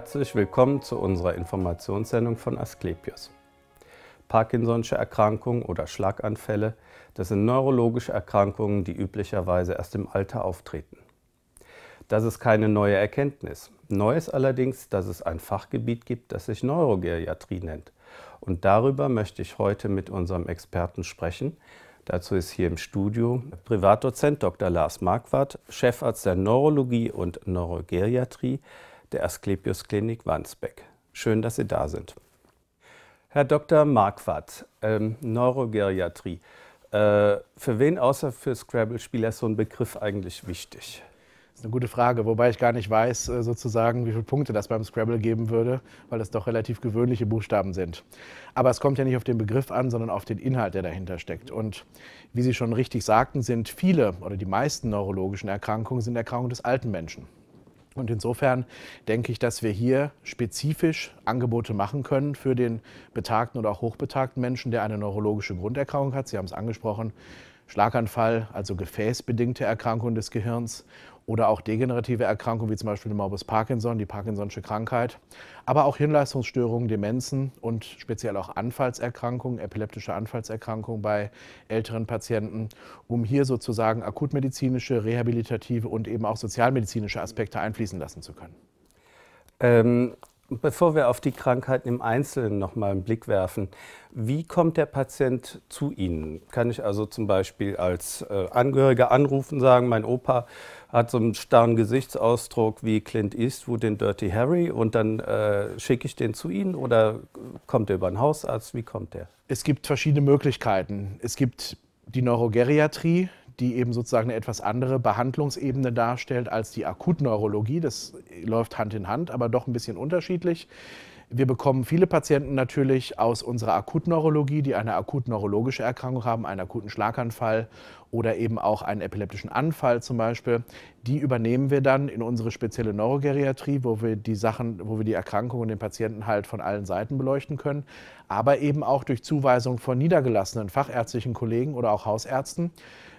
Herzlich willkommen zu unserer Informationssendung von Asklepios. Parkinson'sche Erkrankungen oder Schlaganfälle, das sind neurologische Erkrankungen, die üblicherweise erst im Alter auftreten. Das ist keine neue Erkenntnis. Neu ist allerdings, dass es ein Fachgebiet gibt, das sich Neurogeriatrie nennt. Und darüber möchte ich heute mit unserem Experten sprechen. Dazu ist hier im Studio Privatdozent Dr. Lars Marquardt, Chefarzt der Neurologie und Neurogeriatrie der Asklepios Klinik Wandsbeck. Schön, dass Sie da sind. Herr Dr. Marquardt, ähm, Neurogeriatrie. Äh, für wen außer für Scrabble-Spieler ist so ein Begriff eigentlich wichtig? Das ist eine gute Frage, wobei ich gar nicht weiß, äh, sozusagen, wie viele Punkte das beim Scrabble geben würde, weil es doch relativ gewöhnliche Buchstaben sind. Aber es kommt ja nicht auf den Begriff an, sondern auf den Inhalt, der dahinter steckt. Und wie Sie schon richtig sagten, sind viele oder die meisten neurologischen Erkrankungen sind Erkrankungen des alten Menschen. Und insofern denke ich, dass wir hier spezifisch Angebote machen können für den betagten oder auch hochbetagten Menschen, der eine neurologische Grunderkrankung hat. Sie haben es angesprochen, Schlaganfall, also gefäßbedingte Erkrankung des Gehirns oder auch degenerative Erkrankungen wie zum Beispiel Morbus Parkinson, die Parkinson'sche Krankheit, aber auch Hirnleistungsstörungen, Demenzen und speziell auch Anfallserkrankungen, epileptische Anfallserkrankungen bei älteren Patienten, um hier sozusagen akutmedizinische, rehabilitative und eben auch sozialmedizinische Aspekte einfließen lassen zu können. Ähm, Bevor wir auf die Krankheiten im Einzelnen noch mal einen Blick werfen, wie kommt der Patient zu Ihnen? Kann ich also zum Beispiel als äh, Angehöriger anrufen, sagen, mein Opa hat so einen starren Gesichtsausdruck wie Clint Eastwood in Dirty Harry und dann äh, schicke ich den zu Ihnen oder kommt er über einen Hausarzt? Wie kommt der? Es gibt verschiedene Möglichkeiten. Es gibt die Neurogeriatrie, die eben sozusagen eine etwas andere Behandlungsebene darstellt als die Akutneurologie. Das läuft Hand in Hand, aber doch ein bisschen unterschiedlich. Wir bekommen viele Patienten natürlich aus unserer Akutneurologie, die eine akutneurologische Erkrankung haben, einen akuten Schlaganfall oder eben auch einen epileptischen Anfall zum Beispiel, die übernehmen wir dann in unsere spezielle Neurogeriatrie, wo wir die Sachen, wo wir die Erkrankung und den Patienten halt von allen Seiten beleuchten können, aber eben auch durch Zuweisung von niedergelassenen fachärztlichen Kollegen oder auch Hausärzten,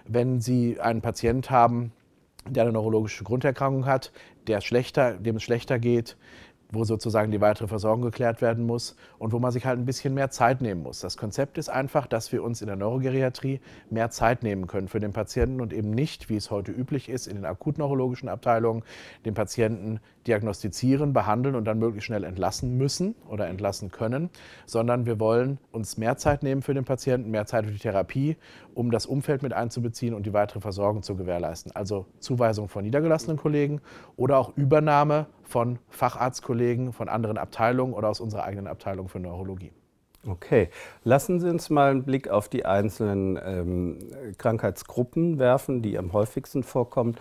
wenn sie einen Patient haben, der eine neurologische Grunderkrankung hat, der schlechter, dem es schlechter geht, wo sozusagen die weitere Versorgung geklärt werden muss und wo man sich halt ein bisschen mehr Zeit nehmen muss. Das Konzept ist einfach, dass wir uns in der Neurogeriatrie mehr Zeit nehmen können für den Patienten und eben nicht, wie es heute üblich ist, in den akutneurologischen Abteilungen den Patienten diagnostizieren, behandeln und dann möglichst schnell entlassen müssen oder entlassen können, sondern wir wollen uns mehr Zeit nehmen für den Patienten, mehr Zeit für die Therapie, um das Umfeld mit einzubeziehen und die weitere Versorgung zu gewährleisten. Also Zuweisung von niedergelassenen Kollegen oder auch Übernahme von Facharztkollegen von anderen Abteilungen oder aus unserer eigenen Abteilung für Neurologie. Okay, lassen Sie uns mal einen Blick auf die einzelnen ähm, Krankheitsgruppen werfen, die am häufigsten vorkommen.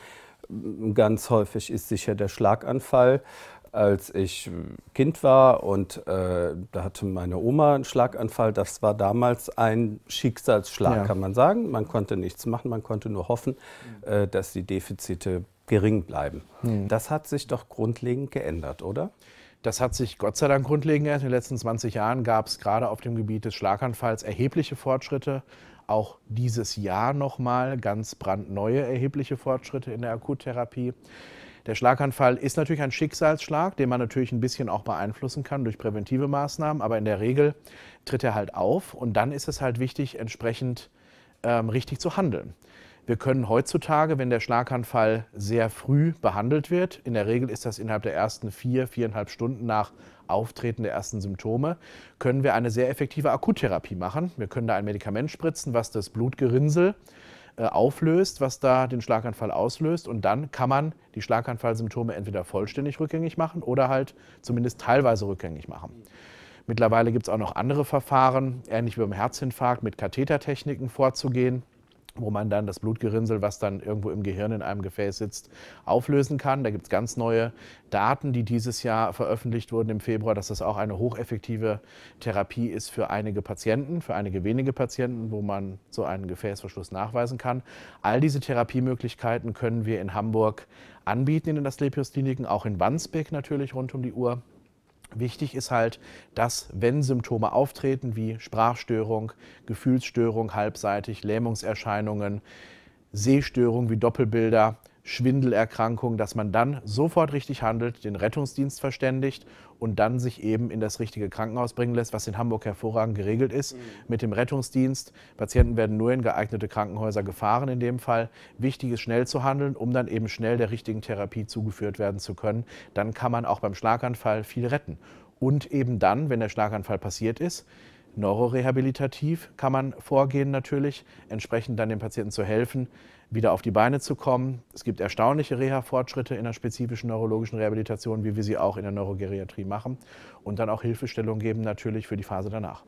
Ganz häufig ist sicher der Schlaganfall. Als ich Kind war und äh, da hatte meine Oma einen Schlaganfall, das war damals ein Schicksalsschlag, ja. kann man sagen. Man konnte nichts machen, man konnte nur hoffen, mhm. äh, dass die Defizite gering bleiben. Hm. Das hat sich doch grundlegend geändert, oder? Das hat sich Gott sei Dank grundlegend geändert. In den letzten 20 Jahren gab es gerade auf dem Gebiet des Schlaganfalls erhebliche Fortschritte. Auch dieses Jahr nochmal ganz brandneue erhebliche Fortschritte in der Akuttherapie. Der Schlaganfall ist natürlich ein Schicksalsschlag, den man natürlich ein bisschen auch beeinflussen kann durch präventive Maßnahmen, aber in der Regel tritt er halt auf und dann ist es halt wichtig, entsprechend ähm, richtig zu handeln. Wir können heutzutage, wenn der Schlaganfall sehr früh behandelt wird, in der Regel ist das innerhalb der ersten vier, viereinhalb Stunden nach Auftreten der ersten Symptome, können wir eine sehr effektive Akuttherapie machen. Wir können da ein Medikament spritzen, was das Blutgerinnsel äh, auflöst, was da den Schlaganfall auslöst. Und dann kann man die Schlaganfallsymptome entweder vollständig rückgängig machen oder halt zumindest teilweise rückgängig machen. Mittlerweile gibt es auch noch andere Verfahren, ähnlich wie beim Herzinfarkt, mit Kathetertechniken vorzugehen wo man dann das Blutgerinnsel, was dann irgendwo im Gehirn in einem Gefäß sitzt, auflösen kann. Da gibt es ganz neue Daten, die dieses Jahr veröffentlicht wurden im Februar, dass das auch eine hocheffektive Therapie ist für einige Patienten, für einige wenige Patienten, wo man so einen Gefäßverschluss nachweisen kann. All diese Therapiemöglichkeiten können wir in Hamburg anbieten in den Asklepios-Kliniken, auch in Wandsbek natürlich rund um die Uhr. Wichtig ist halt, dass wenn Symptome auftreten wie Sprachstörung, Gefühlsstörung halbseitig, Lähmungserscheinungen, Sehstörung wie Doppelbilder, Schwindelerkrankung, dass man dann sofort richtig handelt, den Rettungsdienst verständigt und dann sich eben in das richtige Krankenhaus bringen lässt, was in Hamburg hervorragend geregelt ist mhm. mit dem Rettungsdienst. Patienten werden nur in geeignete Krankenhäuser gefahren in dem Fall. Wichtig ist schnell zu handeln, um dann eben schnell der richtigen Therapie zugeführt werden zu können. Dann kann man auch beim Schlaganfall viel retten. Und eben dann, wenn der Schlaganfall passiert ist, neurorehabilitativ kann man vorgehen natürlich, entsprechend dann dem Patienten zu helfen, wieder auf die Beine zu kommen. Es gibt erstaunliche Reha-Fortschritte in der spezifischen neurologischen Rehabilitation, wie wir sie auch in der Neurogeriatrie machen und dann auch Hilfestellung geben natürlich für die Phase danach.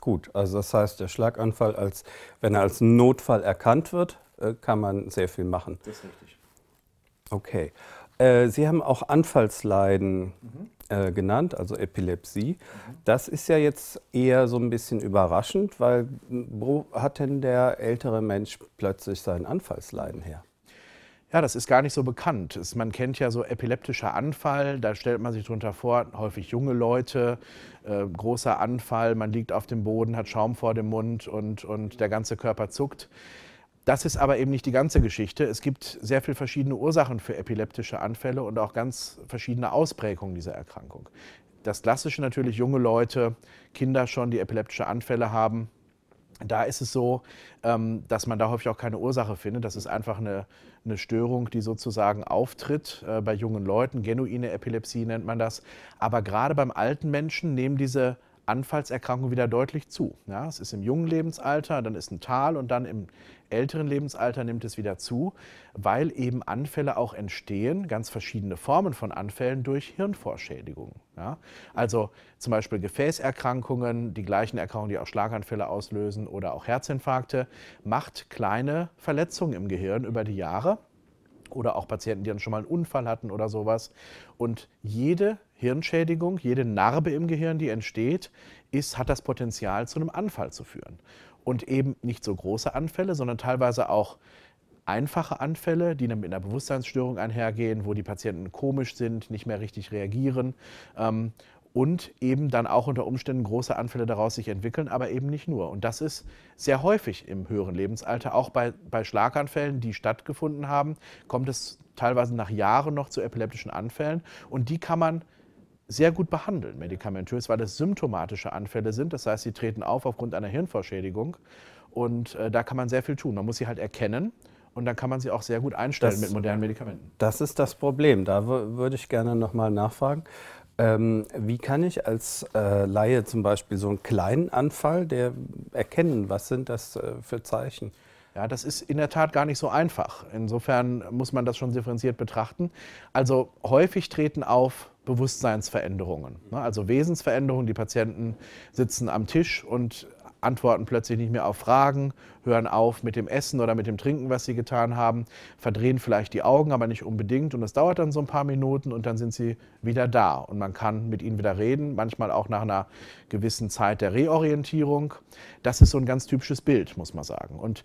Gut, also das heißt, der Schlaganfall, als, wenn er als Notfall erkannt wird, äh, kann man sehr viel machen. Das ist richtig. Okay. Äh, Sie haben auch Anfallsleiden mhm. äh, genannt, also Epilepsie. Mhm. Das ist ja jetzt eher so ein bisschen überraschend, weil wo hat denn der ältere Mensch plötzlich sein Anfallsleiden her? Ja, das ist gar nicht so bekannt. Es, man kennt ja so epileptischer Anfall, da stellt man sich drunter vor, häufig junge Leute, äh, großer Anfall, man liegt auf dem Boden, hat Schaum vor dem Mund und, und der ganze Körper zuckt. Das ist aber eben nicht die ganze Geschichte. Es gibt sehr viele verschiedene Ursachen für epileptische Anfälle und auch ganz verschiedene Ausprägungen dieser Erkrankung. Das Klassische natürlich junge Leute, Kinder schon, die epileptische Anfälle haben. Da ist es so, ähm, dass man da häufig auch keine Ursache findet. Das ist einfach eine, eine Störung, die sozusagen auftritt äh, bei jungen Leuten. Genuine Epilepsie nennt man das. Aber gerade beim alten Menschen nehmen diese Anfallserkrankung wieder deutlich zu. Ja, es ist im jungen Lebensalter, dann ist ein Tal und dann im älteren Lebensalter nimmt es wieder zu, weil eben Anfälle auch entstehen, ganz verschiedene Formen von Anfällen durch Hirnvorschädigungen. Ja, also zum Beispiel Gefäßerkrankungen, die gleichen Erkrankungen, die auch Schlaganfälle auslösen oder auch Herzinfarkte, macht kleine Verletzungen im Gehirn über die Jahre oder auch Patienten, die dann schon mal einen Unfall hatten oder sowas. Und jede Hirnschädigung, jede Narbe im Gehirn, die entsteht, ist, hat das Potenzial, zu einem Anfall zu führen. Und eben nicht so große Anfälle, sondern teilweise auch einfache Anfälle, die mit einer Bewusstseinsstörung einhergehen, wo die Patienten komisch sind, nicht mehr richtig reagieren ähm, und eben dann auch unter Umständen große Anfälle daraus sich entwickeln, aber eben nicht nur. Und das ist sehr häufig im höheren Lebensalter, auch bei, bei Schlaganfällen, die stattgefunden haben, kommt es teilweise nach Jahren noch zu epileptischen Anfällen und die kann man sehr gut behandeln, medikamentös, weil das symptomatische Anfälle sind. Das heißt, sie treten auf aufgrund einer Hirnverschädigung. Und äh, da kann man sehr viel tun. Man muss sie halt erkennen und dann kann man sie auch sehr gut einstellen das, mit modernen Medikamenten. Das ist das Problem. Da würde ich gerne nochmal nachfragen. Ähm, wie kann ich als äh, Laie zum Beispiel so einen kleinen Anfall der erkennen? Was sind das äh, für Zeichen? Ja, das ist in der Tat gar nicht so einfach. Insofern muss man das schon differenziert betrachten. Also häufig treten auf Bewusstseinsveränderungen. Ne? Also Wesensveränderungen. Die Patienten sitzen am Tisch und antworten plötzlich nicht mehr auf Fragen, hören auf mit dem Essen oder mit dem Trinken, was sie getan haben, verdrehen vielleicht die Augen, aber nicht unbedingt. Und das dauert dann so ein paar Minuten und dann sind sie wieder da. Und man kann mit ihnen wieder reden, manchmal auch nach einer gewissen Zeit der Reorientierung. Das ist so ein ganz typisches Bild, muss man sagen. Und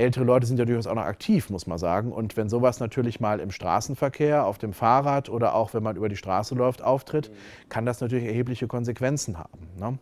ältere Leute sind ja durchaus auch noch aktiv, muss man sagen. Und wenn sowas natürlich mal im Straßenverkehr, auf dem Fahrrad oder auch wenn man über die Straße läuft, auftritt, kann das natürlich erhebliche Konsequenzen haben. Ne?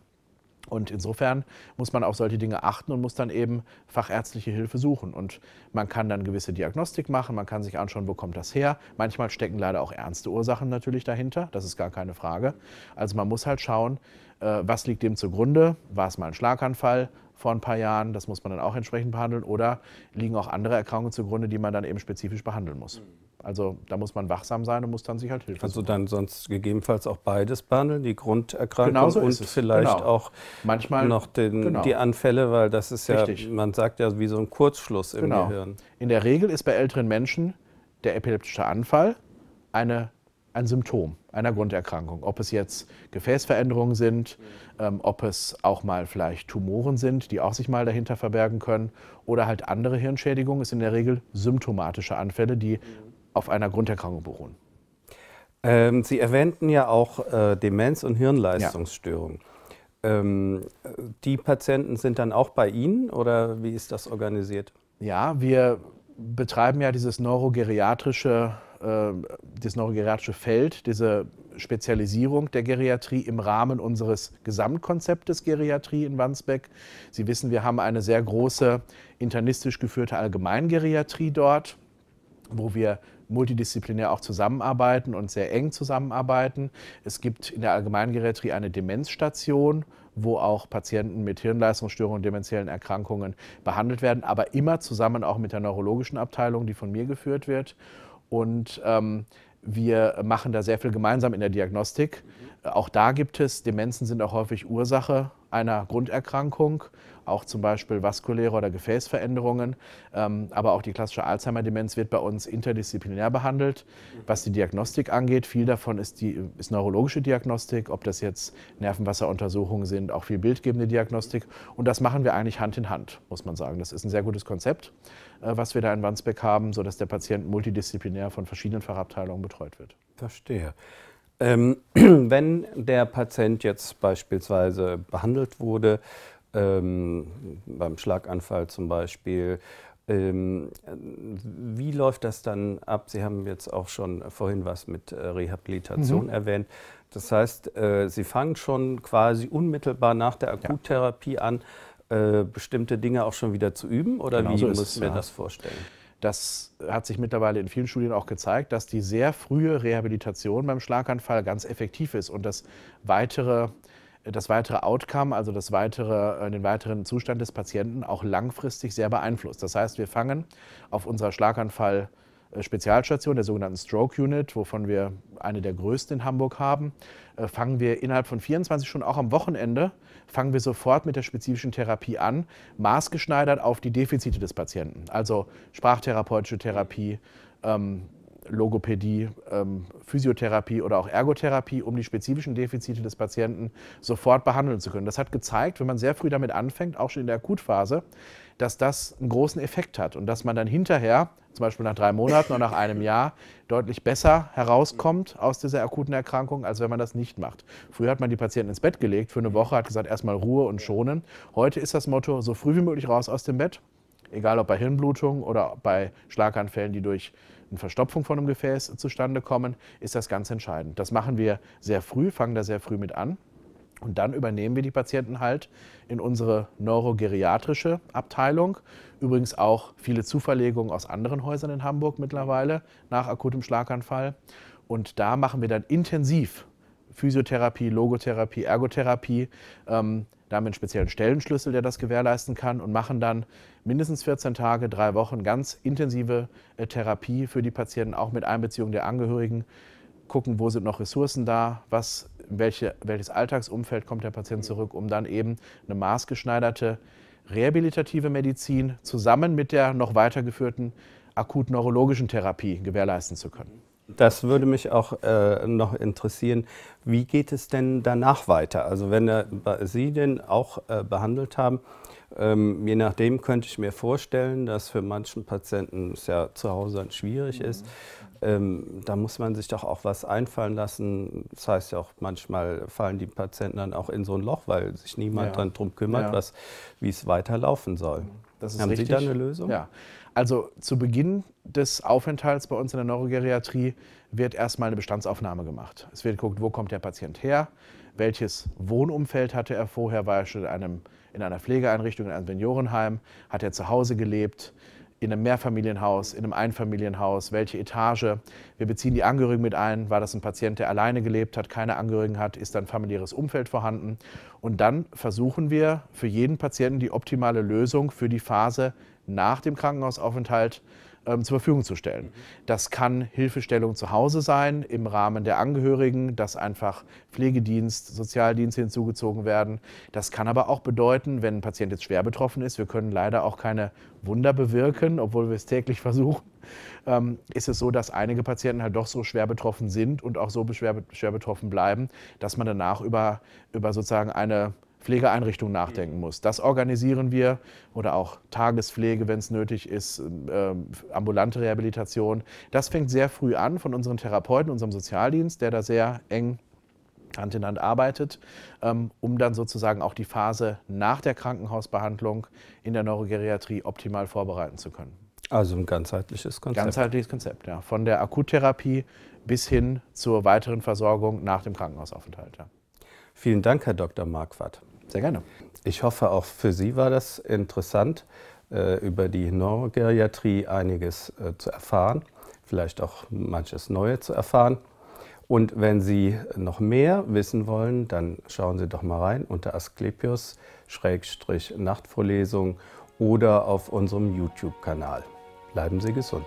Und insofern muss man auf solche Dinge achten und muss dann eben fachärztliche Hilfe suchen. Und man kann dann gewisse Diagnostik machen, man kann sich anschauen, wo kommt das her. Manchmal stecken leider auch ernste Ursachen natürlich dahinter, das ist gar keine Frage. Also man muss halt schauen, äh, was liegt dem zugrunde, war es mal ein Schlaganfall, vor ein paar Jahren. Das muss man dann auch entsprechend behandeln. Oder liegen auch andere Erkrankungen zugrunde, die man dann eben spezifisch behandeln muss. Also da muss man wachsam sein und muss dann sich halt Hilfe Also suchen. dann sonst gegebenenfalls auch beides behandeln, die Grunderkrankung Genauso und vielleicht genau. auch manchmal noch den, genau. die Anfälle, weil das ist ja, Richtig. man sagt ja, wie so ein Kurzschluss im genau. Gehirn. In der Regel ist bei älteren Menschen der epileptische Anfall eine ein Symptom einer Grunderkrankung. Ob es jetzt Gefäßveränderungen sind, ähm, ob es auch mal vielleicht Tumoren sind, die auch sich mal dahinter verbergen können, oder halt andere Hirnschädigungen, ist in der Regel symptomatische Anfälle, die auf einer Grunderkrankung beruhen. Ähm, Sie erwähnten ja auch äh, Demenz und Hirnleistungsstörung. Ja. Ähm, die Patienten sind dann auch bei Ihnen oder wie ist das organisiert? Ja, wir betreiben ja dieses neurogeriatrische ähm, das neurogeriatrische Feld, diese Spezialisierung der Geriatrie im Rahmen unseres Gesamtkonzeptes Geriatrie in Wandsbek. Sie wissen, wir haben eine sehr große internistisch geführte Allgemeingeriatrie dort, wo wir multidisziplinär auch zusammenarbeiten und sehr eng zusammenarbeiten. Es gibt in der Allgemeingeriatrie eine Demenzstation, wo auch Patienten mit Hirnleistungsstörungen und demenziellen Erkrankungen behandelt werden, aber immer zusammen auch mit der neurologischen Abteilung, die von mir geführt wird. Und ähm, wir machen da sehr viel gemeinsam in der Diagnostik. Mhm auch da gibt es, Demenzen sind auch häufig Ursache einer Grunderkrankung, auch zum Beispiel vaskuläre oder Gefäßveränderungen. Ähm, aber auch die klassische Alzheimer-Demenz wird bei uns interdisziplinär behandelt. Was die Diagnostik angeht, viel davon ist, die, ist neurologische Diagnostik, ob das jetzt Nervenwasseruntersuchungen sind, auch viel bildgebende Diagnostik. Und das machen wir eigentlich Hand in Hand, muss man sagen. Das ist ein sehr gutes Konzept, äh, was wir da in Wandsbeck haben, sodass der Patient multidisziplinär von verschiedenen Fachabteilungen betreut wird. Verstehe. Ähm, wenn der Patient jetzt beispielsweise behandelt wurde, ähm, beim Schlaganfall zum Beispiel, ähm, wie läuft das dann ab? Sie haben jetzt auch schon vorhin was mit äh, Rehabilitation mhm. erwähnt. Das heißt, äh, Sie fangen schon quasi unmittelbar nach der Akuttherapie ja. an, äh, bestimmte Dinge auch schon wieder zu üben? Oder genau wie so muss ich mir ja. das vorstellen? Das hat sich mittlerweile in vielen Studien auch gezeigt, dass die sehr frühe Rehabilitation beim Schlaganfall ganz effektiv ist und das weitere das weitere Outcome, also das weitere, äh, den weiteren Zustand des Patienten auch langfristig sehr beeinflusst. Das heißt, wir fangen auf unserer Schlaganfall-Spezialstation, äh, der sogenannten Stroke Unit, wovon wir eine der größten in Hamburg haben, äh, fangen wir innerhalb von 24 Stunden, auch am Wochenende, fangen wir sofort mit der spezifischen Therapie an, maßgeschneidert auf die Defizite des Patienten. Also sprachtherapeutische Therapie, ähm, Logopädie, ähm, Physiotherapie oder auch Ergotherapie, um die spezifischen Defizite des Patienten sofort behandeln zu können. Das hat gezeigt, wenn man sehr früh damit anfängt, auch schon in der Akutphase, dass das einen großen Effekt hat und dass man dann hinterher, zum Beispiel nach drei Monaten oder nach einem Jahr, deutlich besser herauskommt aus dieser akuten Erkrankung, als wenn man das nicht macht. Früher hat man die Patienten ins Bett gelegt für eine Woche, hat gesagt, erstmal Ruhe und schonen. Heute ist das Motto, so früh wie möglich raus aus dem Bett, egal ob bei Hirnblutung oder bei Schlaganfällen, die durch eine Verstopfung von einem Gefäß zustande kommen, ist das ganz entscheidend. Das machen wir sehr früh, fangen da sehr früh mit an. Und dann übernehmen wir die Patienten halt in unsere neurogeriatrische Abteilung. Übrigens auch viele Zuverlegungen aus anderen Häusern in Hamburg mittlerweile nach akutem Schlaganfall. Und da machen wir dann intensiv Physiotherapie, Logotherapie, Ergotherapie. Ähm, da haben einen speziellen Stellenschlüssel, der das gewährleisten kann und machen dann mindestens 14 Tage, drei Wochen ganz intensive äh, Therapie für die Patienten, auch mit Einbeziehung der Angehörigen. Gucken, wo sind noch Ressourcen da, was, welche, welches Alltagsumfeld kommt der Patient zurück, um dann eben eine maßgeschneiderte rehabilitative Medizin zusammen mit der noch weitergeführten akut neurologischen Therapie gewährleisten zu können. Das würde mich auch äh, noch interessieren. Wie geht es denn danach weiter? Also wenn äh, Sie den auch äh, behandelt haben, ähm, je nachdem könnte ich mir vorstellen, dass für manchen Patienten es ja zu Hause schwierig mhm. ist. Ähm, da muss man sich doch auch was einfallen lassen. Das heißt ja auch, manchmal fallen die Patienten dann auch in so ein Loch, weil sich niemand ja. darum kümmert, ja. wie es weiterlaufen soll. Haben richtig. Sie da eine Lösung? Ja. Also zu Beginn des Aufenthalts bei uns in der Neurogeriatrie wird erstmal eine Bestandsaufnahme gemacht. Es wird geguckt, wo kommt der Patient her, welches Wohnumfeld hatte er vorher, war er schon in, einem, in einer Pflegeeinrichtung, in einem Seniorenheim, hat er zu Hause gelebt, in einem Mehrfamilienhaus, in einem Einfamilienhaus, welche Etage. Wir beziehen die Angehörigen mit ein. War das ein Patient, der alleine gelebt hat, keine Angehörigen hat, ist dann familiäres Umfeld vorhanden? Und dann versuchen wir für jeden Patienten die optimale Lösung für die Phase nach dem Krankenhausaufenthalt ähm, zur Verfügung zu stellen. Das kann Hilfestellung zu Hause sein im Rahmen der Angehörigen, dass einfach Pflegedienst, Sozialdienste hinzugezogen werden. Das kann aber auch bedeuten, wenn ein Patient jetzt schwer betroffen ist, wir können leider auch keine Wunder bewirken, obwohl wir es täglich versuchen, ähm, ist es so, dass einige Patienten halt doch so schwer betroffen sind und auch so schwer, schwer betroffen bleiben, dass man danach über, über sozusagen eine Pflegeeinrichtungen nachdenken mhm. muss. Das organisieren wir oder auch Tagespflege, wenn es nötig ist, ähm, äh, ambulante Rehabilitation. Das fängt sehr früh an von unseren Therapeuten, unserem Sozialdienst, der da sehr eng Hand in Hand arbeitet, ähm, um dann sozusagen auch die Phase nach der Krankenhausbehandlung in der Neurogeriatrie optimal vorbereiten zu können. Also ein ganzheitliches Konzept. Ganzheitliches Konzept, ja. Von der Akuttherapie bis hin zur weiteren Versorgung nach dem Krankenhausaufenthalt. Ja. Vielen Dank, Herr Dr. Marquardt. Sehr gerne. Ich hoffe, auch für Sie war das interessant, äh, über die Neurogeriatrie einiges äh, zu erfahren, vielleicht auch manches Neue zu erfahren. Und wenn Sie noch mehr wissen wollen, dann schauen Sie doch mal rein unter Asklepios-Nachtvorlesung oder auf unserem YouTube-Kanal. Bleiben Sie gesund.